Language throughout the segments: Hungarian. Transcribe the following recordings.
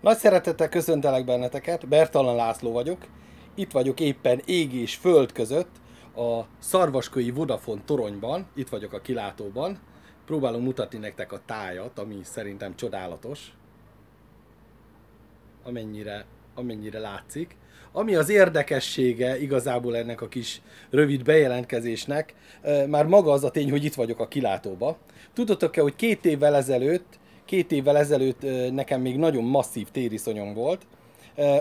Nagy szeretettel köszöntelek benneteket, Bertalan László vagyok. Itt vagyok éppen ég és föld között, a szarvaskői Vodafone toronyban, itt vagyok a kilátóban. Próbálom mutatni nektek a tájat, ami szerintem csodálatos. Amennyire, amennyire látszik. Ami az érdekessége igazából ennek a kis rövid bejelentkezésnek, eh, már maga az a tény, hogy itt vagyok a kilátóba. Tudottok-e, hogy két évvel ezelőtt Két évvel ezelőtt nekem még nagyon masszív tériszonyom volt,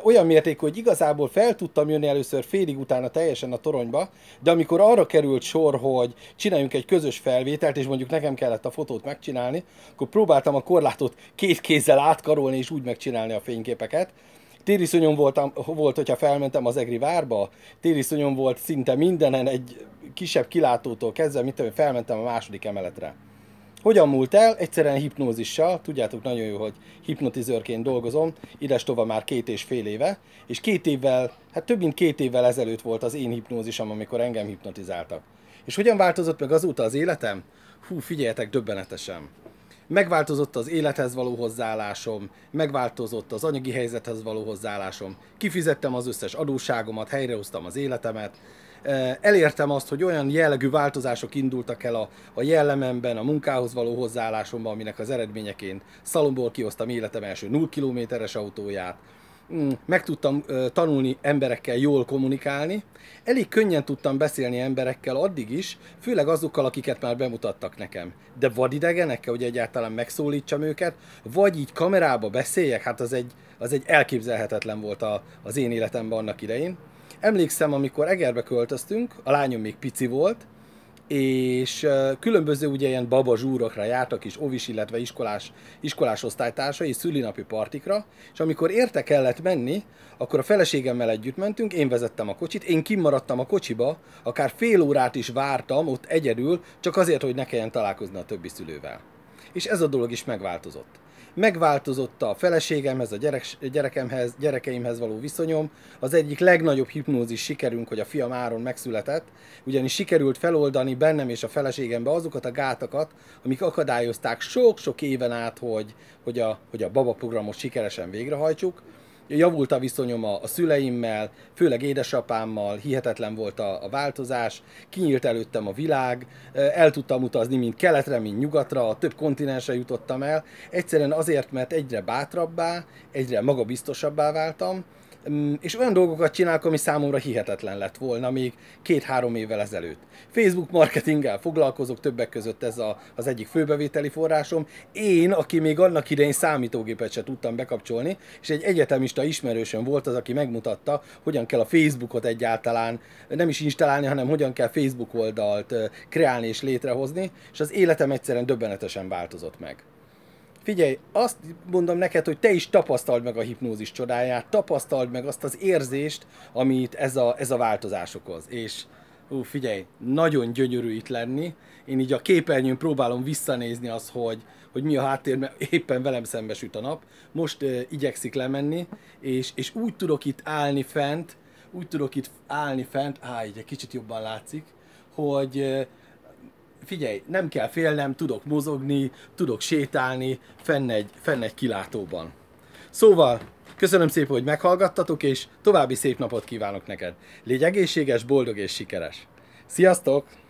olyan mértékű, hogy igazából fel tudtam jönni először félig utána teljesen a toronyba, de amikor arra került sor, hogy csináljunk egy közös felvételt, és mondjuk nekem kellett a fotót megcsinálni, akkor próbáltam a korlátot két kézzel átkarolni, és úgy megcsinálni a fényképeket. Tériszonyom voltam, volt, hogyha felmentem az Egri várba, tériszonyom volt szinte mindenen, egy kisebb kilátótól kezdve, mint tudom, felmentem a második emeletre. Hogyan múlt el? Egyszerűen hipnózissal. Tudjátok nagyon jó, hogy hipnotizőrként dolgozom, ides tova már két és fél éve, és két évvel, hát több mint két évvel ezelőtt volt az én hipnózisom, amikor engem hipnotizáltak. És hogyan változott meg azóta az életem? Hú, figyeljetek döbbenetesen! megváltozott az élethez való hozzáállásom, megváltozott az anyagi helyzethez való hozzáállásom, kifizettem az összes adósságomat, helyrehoztam az életemet, elértem azt, hogy olyan jellegű változások indultak el a, a jellememben, a munkához való hozzáállásomban, aminek az eredményeként szalomból kihoztam életem első 0 kilométeres autóját, Mm, meg tudtam tanulni emberekkel jól kommunikálni, elég könnyen tudtam beszélni emberekkel addig is, főleg azokkal, akiket már bemutattak nekem. De vadidegenekkel, hogy egyáltalán megszólítsam őket, vagy így kamerába beszéljek, hát az egy, az egy elképzelhetetlen volt a, az én életemben annak idején. Emlékszem, amikor Egerbe költöztünk, a lányom még pici volt, és különböző ugye ilyen baba zsúrokra jártak is, ovis, illetve iskolás, iskolás osztálytársai szülinapi partikra, és amikor érte kellett menni, akkor a feleségemmel együtt mentünk, én vezettem a kocsit, én kimaradtam a kocsiba, akár fél órát is vártam ott egyedül, csak azért, hogy ne kelljen találkozni a többi szülővel. És ez a dolog is megváltozott. Megváltozott a feleségemhez, a gyerek, gyerekemhez, gyerekeimhez való viszonyom. Az egyik legnagyobb hipnózis sikerünk, hogy a fiam Áron megszületett, ugyanis sikerült feloldani bennem és a feleségembe azokat a gátakat, amik akadályozták sok-sok éven át, hogy, hogy, a, hogy a baba programot sikeresen végrehajtsuk javult a viszonyom a, szüleimmel, főleg édesapámmal, hihetetlen volt a, a változás, kinyílt előttem a világ, el tudtam utazni mind keletre, mind nyugatra, a több kontinensre jutottam el, egyszerűen azért, mert egyre bátrabbá, egyre magabiztosabbá váltam, Mm, és olyan dolgokat csinálok, ami számomra hihetetlen lett volna még két-három évvel ezelőtt. Facebook marketinggel foglalkozok, többek között ez a, az egyik főbevételi forrásom. Én, aki még annak idején számítógépet se tudtam bekapcsolni, és egy egyetemista ismerősöm volt az, aki megmutatta, hogyan kell a Facebookot egyáltalán nem is installálni, hanem hogyan kell Facebook oldalt kreálni és létrehozni, és az életem egyszerűen döbbenetesen változott meg. Figyelj, azt mondom neked, hogy te is tapasztald meg a hipnózis csodáját, tapasztald meg azt az érzést, amit ez a, ez a változás okoz. És ú, figyelj, nagyon gyönyörű itt lenni. Én így a képernyőn próbálom visszanézni az, hogy, hogy mi a háttér, mert éppen velem szembesült a nap. Most uh, igyekszik lemenni, és, és úgy tudok itt állni fent, úgy tudok itt állni fent, áh, egy kicsit jobban látszik, hogy, figyelj, nem kell félnem, tudok mozogni, tudok sétálni, fenn egy, fenn egy kilátóban. Szóval, köszönöm szépen, hogy meghallgattatok, és további szép napot kívánok neked. Légy egészséges, boldog és sikeres. Sziasztok!